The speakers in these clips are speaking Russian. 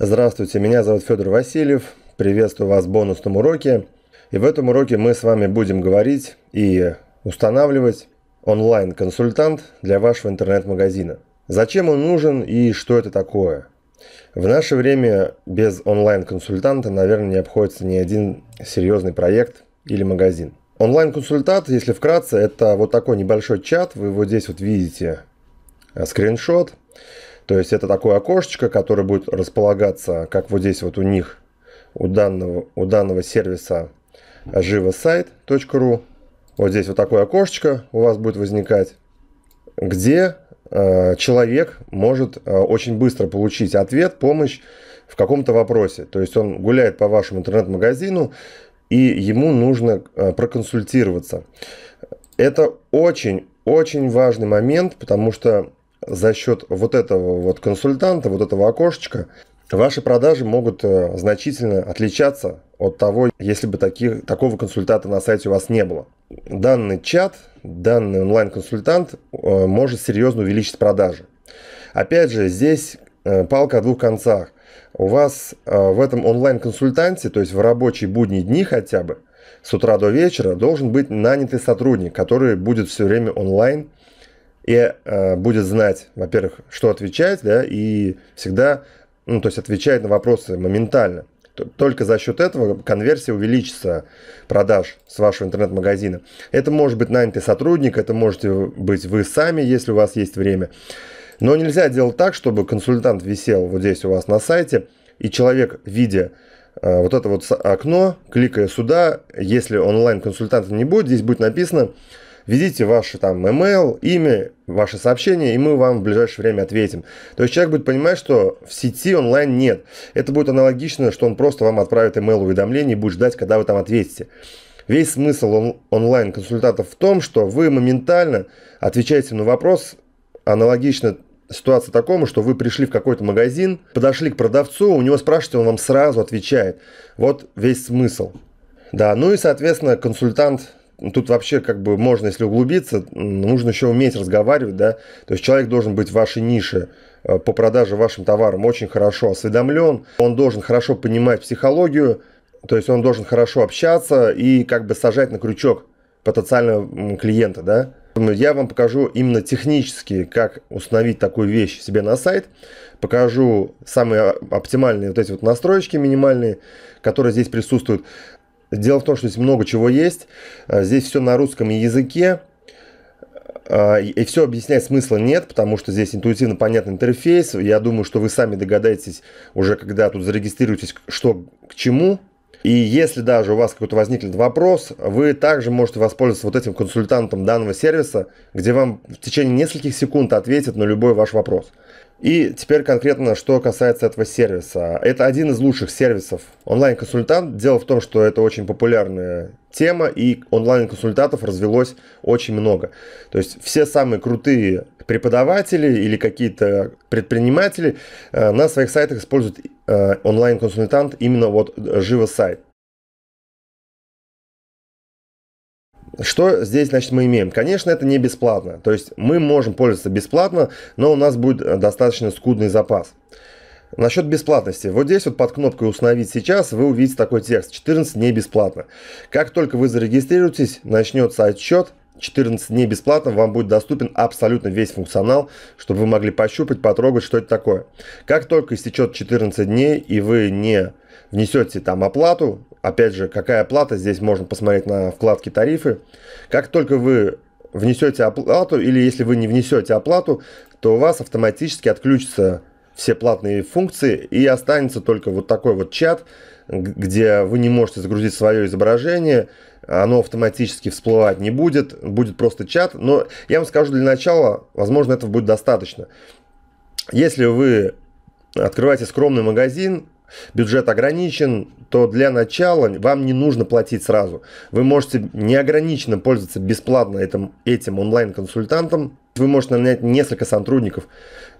Здравствуйте, меня зовут Федор Васильев. Приветствую вас в бонусном уроке. И в этом уроке мы с вами будем говорить и устанавливать онлайн-консультант для вашего интернет-магазина. Зачем он нужен и что это такое? В наше время без онлайн-консультанта, наверное, не обходится ни один серьезный проект или магазин. Онлайн-консультант, если вкратце, это вот такой небольшой чат. Вы вот здесь вот видите э, скриншот. То есть это такое окошечко, которое будет располагаться, как вот здесь вот у них, у данного, у данного сервиса живосайт.ру. Вот здесь вот такое окошечко у вас будет возникать, где э, человек может э, очень быстро получить ответ, помощь в каком-то вопросе. То есть он гуляет по вашему интернет-магазину, и ему нужно э, проконсультироваться. Это очень-очень важный момент, потому что за счет вот этого вот консультанта, вот этого окошечка, ваши продажи могут э, значительно отличаться от того, если бы таких, такого консультанта на сайте у вас не было. Данный чат, данный онлайн-консультант э, может серьезно увеличить продажи. Опять же, здесь э, палка о двух концах. У вас в этом онлайн-консультанте, то есть в рабочие будние дни хотя бы, с утра до вечера должен быть нанятый сотрудник, который будет все время онлайн и э, будет знать, во-первых, что отвечать, да, и всегда, ну, то есть отвечает на вопросы моментально. Только за счет этого конверсия увеличится продаж с вашего интернет-магазина. Это может быть нанятый сотрудник, это можете быть вы сами, если у вас есть время. Но нельзя делать так, чтобы консультант висел вот здесь у вас на сайте, и человек, видя э, вот это вот окно, кликая сюда, если онлайн-консультанта не будет, здесь будет написано введите ваше там email, имя, ваше сообщение, и мы вам в ближайшее время ответим. То есть человек будет понимать, что в сети онлайн нет. Это будет аналогично, что он просто вам отправит email уведомление и будет ждать, когда вы там ответите. Весь смысл он, онлайн-консультантов в том, что вы моментально отвечаете на вопрос, аналогично ситуация такому, что вы пришли в какой-то магазин, подошли к продавцу, у него спрашиваете, он вам сразу отвечает. Вот весь смысл. Да, ну и, соответственно, консультант тут вообще как бы можно, если углубиться, нужно еще уметь разговаривать, да, то есть человек должен быть в вашей нише э, по продаже вашим товаром очень хорошо осведомлен, он должен хорошо понимать психологию, то есть он должен хорошо общаться и как бы сажать на крючок потенциального клиента, да. Я вам покажу именно технически, как установить такую вещь себе на сайт. Покажу самые оптимальные вот эти вот настройки минимальные, которые здесь присутствуют. Дело в том, что здесь много чего есть. Э, здесь все на русском языке. Э, и все объяснять смысла нет, потому что здесь интуитивно понятный интерфейс. Я думаю, что вы сами догадаетесь уже, когда тут зарегистрируетесь, что к чему. И если даже у вас какой-то возникнет вопрос, вы также можете воспользоваться вот этим консультантом данного сервиса, где вам в течение нескольких секунд ответят на любой ваш вопрос. И теперь конкретно, что касается этого сервиса. Это один из лучших сервисов онлайн-консультант. Дело в том, что это очень популярная тема, и онлайн-консультантов развелось очень много. То есть все самые крутые преподаватели или какие-то предприниматели э, на своих сайтах используют Э, онлайн-консультант именно вот э, живо сайт. Что здесь, значит, мы имеем? Конечно, это не бесплатно. То есть мы можем пользоваться бесплатно, но у нас будет э, достаточно скудный запас. Насчет бесплатности. Вот здесь вот под кнопкой «Установить сейчас» вы увидите такой текст. 14 дней бесплатно. Как только вы зарегистрируетесь, начнется отчет, 14 дней бесплатно вам будет доступен абсолютно весь функционал, чтобы вы могли пощупать, потрогать, что это такое. Как только истечет 14 дней и вы не внесете там оплату, опять же, какая оплата, здесь можно посмотреть на вкладке тарифы, как только вы внесете оплату или если вы не внесете оплату, то у вас автоматически отключится все платные функции, и останется только вот такой вот чат, где вы не можете загрузить свое изображение, оно автоматически всплывать не будет, будет просто чат. Но я вам скажу для начала, возможно, этого будет достаточно. Если вы открываете скромный магазин, бюджет ограничен, то для начала вам не нужно платить сразу. Вы можете неограниченно пользоваться бесплатно этим, этим онлайн-консультантом. Вы можете нанять несколько сотрудников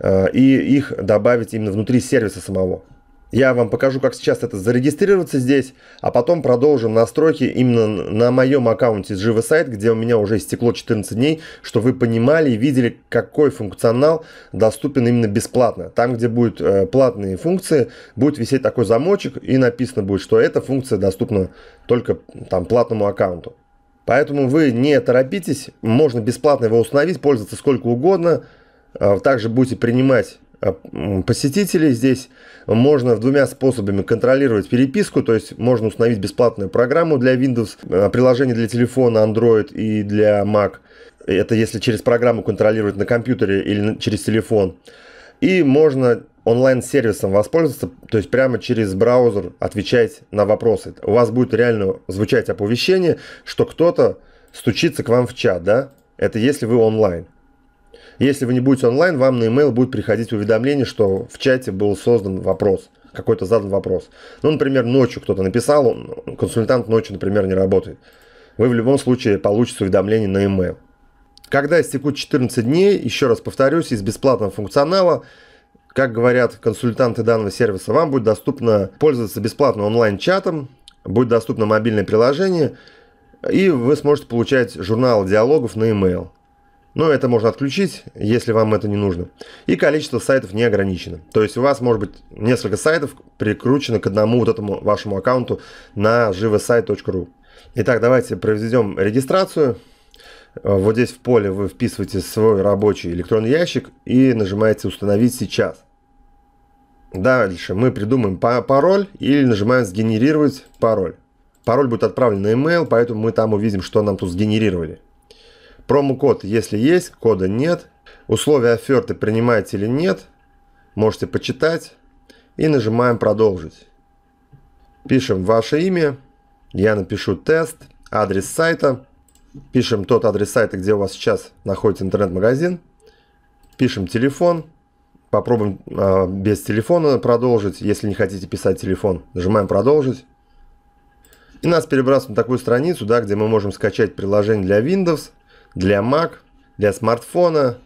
э, и их добавить именно внутри сервиса самого. Я вам покажу, как сейчас это зарегистрироваться здесь, а потом продолжим настройки именно на моем аккаунте сайт, где у меня уже истекло 14 дней, чтобы вы понимали и видели, какой функционал доступен именно бесплатно. Там, где будут э, платные функции, будет висеть такой замочек и написано будет, что эта функция доступна только там платному аккаунту. Поэтому вы не торопитесь, можно бесплатно его установить, пользоваться сколько угодно. Э, также будете принимать Э, посетителей. Здесь можно двумя способами контролировать переписку, то есть можно установить бесплатную программу для Windows, э, приложение для телефона Android и для Mac. Это если через программу контролировать на компьютере или через телефон. И можно онлайн-сервисом воспользоваться, то есть прямо через браузер отвечать на вопросы. У вас будет реально звучать оповещение, что кто-то стучится к вам в чат, да? Это если вы онлайн. Если вы не будете онлайн, вам на e-mail будет приходить уведомление, что в чате был создан вопрос, какой-то задан вопрос. Ну, например, ночью кто-то написал, ну, консультант ночью, например, не работает. Вы в любом случае получите уведомление на e-mail. Когда истекут 14 дней, еще раз повторюсь, из бесплатного функционала, как говорят консультанты данного сервиса, вам будет доступно пользоваться бесплатным онлайн-чатом, будет доступно мобильное приложение, и вы сможете получать журнал диалогов на e-mail. Но ну, это можно отключить, если вам это не нужно. И количество сайтов не ограничено. То есть у вас может быть несколько сайтов прикручено к одному вот этому вашему аккаунту на живосайт.ру. Итак, давайте проведем регистрацию. Вот здесь в поле вы вписываете свой рабочий электронный ящик и нажимаете «Установить сейчас». Дальше мы придумаем пароль или нажимаем «Сгенерировать пароль». Пароль будет отправлен на email, поэтому мы там увидим, что нам тут сгенерировали. Промокод, если есть, кода нет. Условия оферты принимаете или нет, можете почитать. И нажимаем «Продолжить». Пишем ваше имя. Я напишу «Тест», адрес сайта. Пишем тот адрес сайта, где у вас сейчас находится интернет-магазин. Пишем телефон. Попробуем э, без телефона продолжить. Если не хотите писать телефон, нажимаем «Продолжить». И нас перебрасывают на такую страницу, да, где мы можем скачать приложение для Windows, для Mac, для смартфона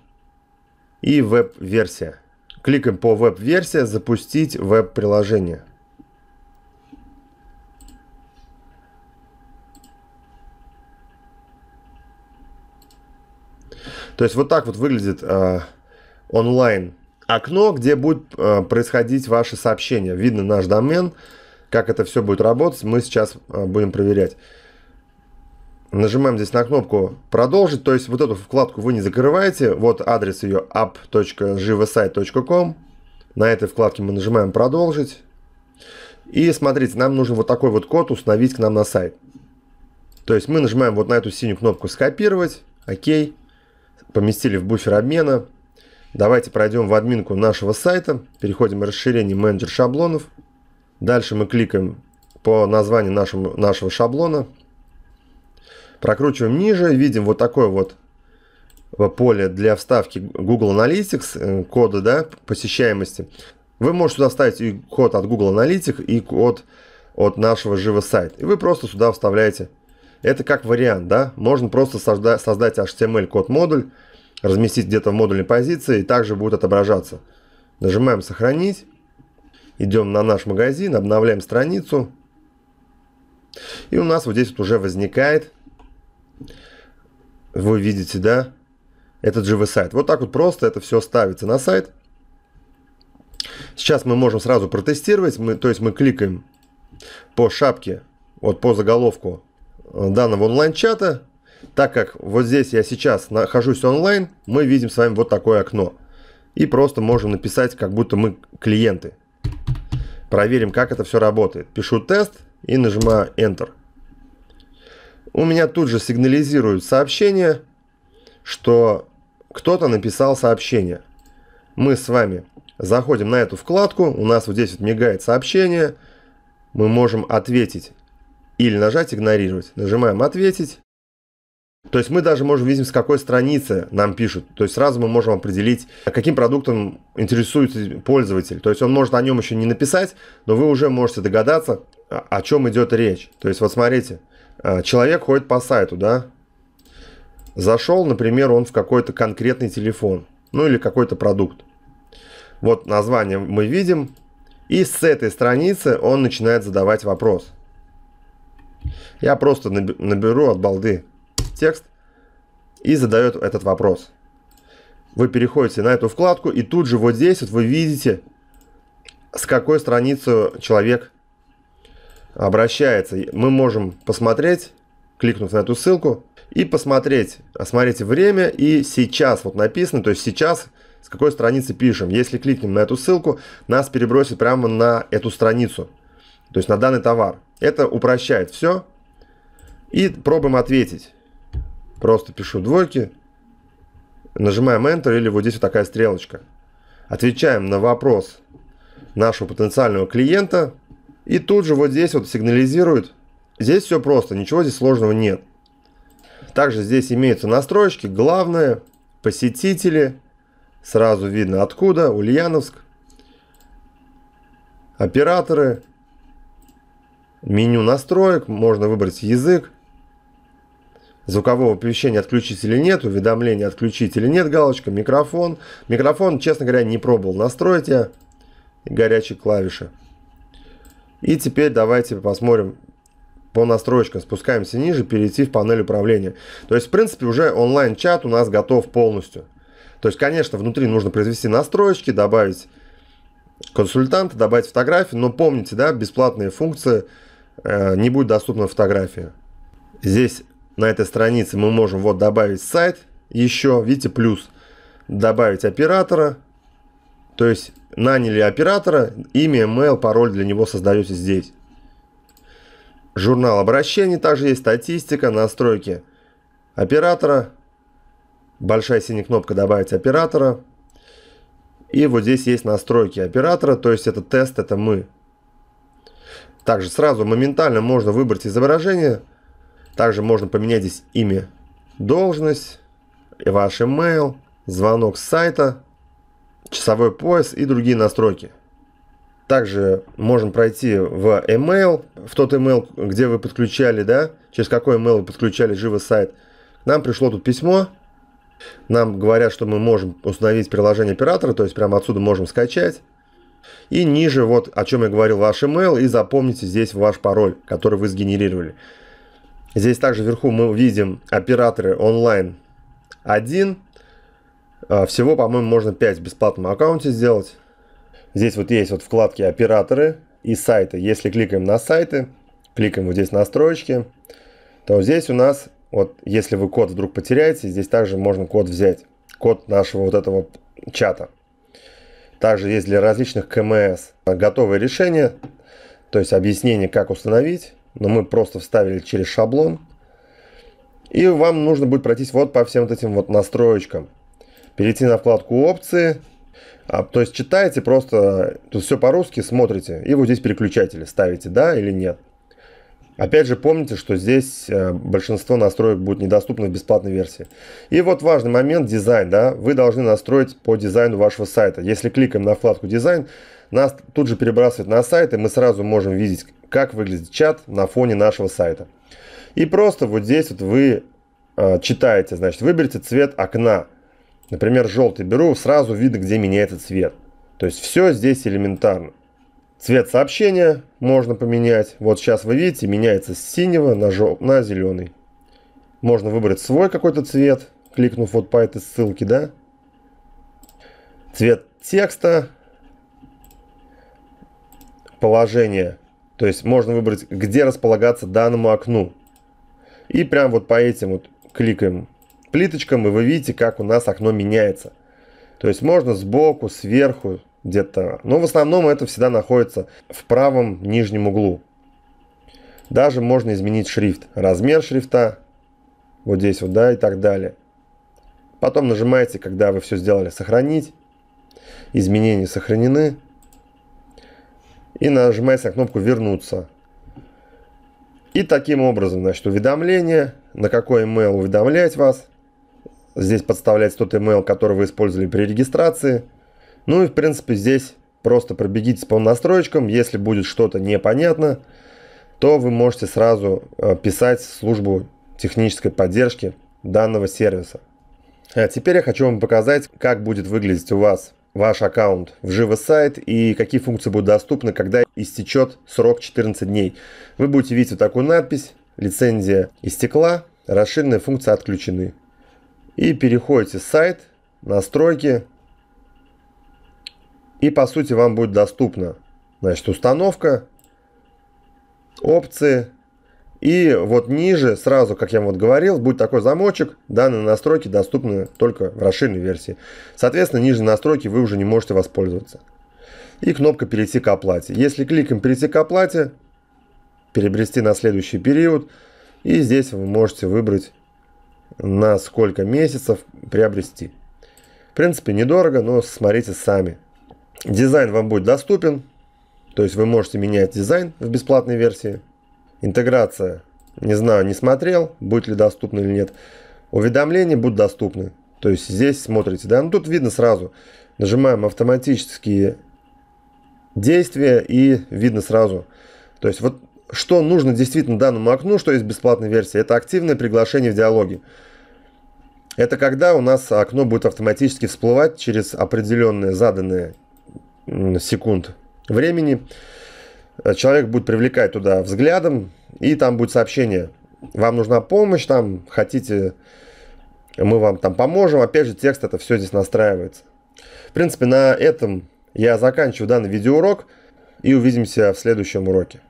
и веб-версия. Кликаем по веб-версия, запустить веб-приложение. То есть вот так вот выглядит э, онлайн окно, где будет э, происходить ваше сообщение. Видно наш домен, как это все будет работать, мы сейчас э, будем проверять нажимаем здесь на кнопку «Продолжить», то есть вот эту вкладку вы не закрываете, вот адрес ее app.живосайт.com, на этой вкладке мы нажимаем «Продолжить», и смотрите, нам нужен вот такой вот код установить к нам на сайт. То есть мы нажимаем вот на эту синюю кнопку «Скопировать», окей, поместили в буфер обмена. Давайте пройдем в админку нашего сайта, переходим в расширение «Менеджер шаблонов». Дальше мы кликаем по названию нашему, нашего шаблона – Прокручиваем ниже, видим вот такое вот поле для вставки Google Analytics, э, кода да, посещаемости. Вы можете сюда вставить и код от Google Analytics, и код от нашего живо сайта. И вы просто сюда вставляете. Это как вариант, да. Можно просто созда создать HTML-код модуль, разместить где-то в модульной позиции, и также будет отображаться. Нажимаем «Сохранить». Идем на наш магазин, обновляем страницу. И у нас вот здесь вот уже возникает вы видите, да, этот JV-сайт. Вот так вот просто это все ставится на сайт. Сейчас мы можем сразу протестировать, мы, то есть мы кликаем по шапке, вот по заголовку э, данного онлайн-чата. Так как вот здесь я сейчас нахожусь онлайн, мы видим с вами вот такое окно. И просто можем написать, как будто мы клиенты. Проверим, как это все работает. Пишу тест и нажимаю Enter у меня тут же сигнализирует сообщение, что кто-то написал сообщение. Мы с вами заходим на эту вкладку, у нас вот здесь вот мигает сообщение, мы можем ответить или нажать «Игнорировать». Нажимаем «Ответить». То есть мы даже можем видеть, с какой страницы нам пишут. То есть сразу мы можем определить, каким продуктом интересуется пользователь. То есть он может о нем еще не написать, но вы уже можете догадаться, о чем идет речь. То есть вот смотрите – Э, человек ходит по сайту, да, зашел, например, он в какой-то конкретный телефон, ну или какой-то продукт. Вот название мы видим, и с этой страницы он начинает задавать вопрос. Я просто наберу от балды текст и задает этот вопрос. Вы переходите на эту вкладку, и тут же вот здесь вот вы видите, с какой страницы человек обращается. Мы можем посмотреть, кликнув на эту ссылку, и посмотреть, смотрите время и сейчас вот написано, то есть сейчас с какой страницы пишем. Если кликнем на эту ссылку, нас перебросит прямо на эту страницу, то есть на данный товар. Это упрощает все. И пробуем ответить. Просто пишу двойки, нажимаем Enter или вот здесь вот такая стрелочка. Отвечаем на вопрос нашего потенциального клиента. И тут же вот здесь вот сигнализирует. Здесь все просто, ничего здесь сложного нет. Также здесь имеются настройки. Главное, посетители. Сразу видно откуда, Ульяновск. Операторы. Меню настроек, можно выбрать язык. Звукового оповещения отключить или нет, уведомления отключить или нет, галочка, микрофон. Микрофон, честно говоря, не пробовал настроить я. Горячие клавиши. И теперь давайте посмотрим по настройкам. Спускаемся ниже, перейти в панель управления. То есть, в принципе, уже онлайн-чат у нас готов полностью. То есть, конечно, внутри нужно произвести настройки, добавить консультанта, добавить фотографии, но помните, да, бесплатные функции э, не будет доступна фотография. Здесь на этой странице мы можем вот добавить сайт, еще, видите, плюс, добавить оператора, то есть наняли оператора, имя, email, пароль для него создаете здесь. Журнал обращений, также есть статистика, настройки оператора. Большая синяя кнопка «Добавить оператора». И вот здесь есть настройки оператора, то есть это тест, это мы. Также сразу моментально можно выбрать изображение. Также можно поменять здесь имя, должность, ваш email, звонок с сайта, часовой пояс и другие настройки. Также можем пройти в email, в тот email, где вы подключали, да, через какой email вы подключали живо сайт. Нам пришло тут письмо, нам говорят, что мы можем установить приложение оператора, то есть прямо отсюда можем скачать. И ниже вот о чем я говорил ваш email и запомните здесь ваш пароль, который вы сгенерировали. Здесь также вверху мы видим операторы онлайн 1, а, всего, по-моему, можно 5 в бесплатном аккаунте сделать. Здесь вот есть вот вкладки «Операторы» и «Сайты». Если кликаем на «Сайты», кликаем вот здесь «Настройки», то здесь у нас, вот если вы код вдруг потеряете, здесь также можно код взять. Код нашего вот этого чата. Также есть для различных КМС готовые решения, то есть объяснение, как установить. Но мы просто вставили через шаблон. И вам нужно будет пройтись вот по всем вот этим вот настроечкам перейти на вкладку опции. А, то есть читаете просто, тут все по-русски, смотрите, и вот здесь переключатели ставите, да или нет. Опять же, помните, что здесь э, большинство настроек будет недоступно в бесплатной версии. И вот важный момент – дизайн. Да? Вы должны настроить по дизайну вашего сайта. Если кликаем на вкладку «Дизайн», нас тут же перебрасывает на сайт, и мы сразу можем видеть, как выглядит чат на фоне нашего сайта. И просто вот здесь вот вы э, читаете, значит, выберите цвет окна. Например, желтый беру, сразу видно, где меняется цвет. То есть все здесь элементарно. Цвет сообщения можно поменять. Вот сейчас вы видите, меняется с синего на, жел... на зеленый. Можно выбрать свой какой-то цвет, кликнув вот по этой ссылке, да? Цвет текста, положение. То есть можно выбрать, где располагаться данному окну. И прям вот по этим вот кликаем плиточкам, и вы видите, как у нас окно меняется. То есть можно сбоку, сверху, где-то. Но в основном это всегда находится в правом нижнем углу. Даже можно изменить шрифт. Размер шрифта, вот здесь вот, да, и так далее. Потом нажимаете, когда вы все сделали, сохранить. Изменения сохранены. И нажимаете на кнопку вернуться. И таким образом, значит, уведомление, на какой email уведомлять вас, Здесь подставлять тот email, который вы использовали при регистрации. Ну и в принципе здесь просто пробегитесь по настроечкам. Если будет что-то непонятно, то вы можете сразу э, писать в службу технической поддержки данного сервиса. А теперь я хочу вам показать, как будет выглядеть у вас ваш аккаунт в живо сайт и какие функции будут доступны, когда истечет срок 14 дней. Вы будете видеть вот такую надпись «Лицензия истекла, расширенные функции отключены» и переходите в сайт, настройки, и по сути вам будет доступно значит, установка, опции, и вот ниже, сразу, как я вот говорил, будет такой замочек. Данные настройки доступны только в расширенной версии. Соответственно, ниже настройки вы уже не можете воспользоваться. И кнопка «Перейти к оплате». Если кликаем «Перейти к оплате», перебрести на следующий период, и здесь вы можете выбрать на сколько месяцев приобрести. В принципе, недорого, но смотрите сами. Дизайн вам будет доступен, то есть вы можете менять дизайн в бесплатной версии. Интеграция, не знаю, не смотрел, будет ли доступна или нет. Уведомления будут доступны. То есть здесь смотрите, да, ну тут видно сразу. Нажимаем автоматические действия и видно сразу. То есть вот что нужно действительно данному окну, что есть бесплатная версия, это активное приглашение в диалоге. Это когда у нас окно будет автоматически всплывать через определенные заданные секунд времени. Человек будет привлекать туда взглядом, и там будет сообщение. Вам нужна помощь, там хотите, мы вам там поможем. Опять же, текст это все здесь настраивается. В принципе, на этом я заканчиваю данный видеоурок и увидимся в следующем уроке.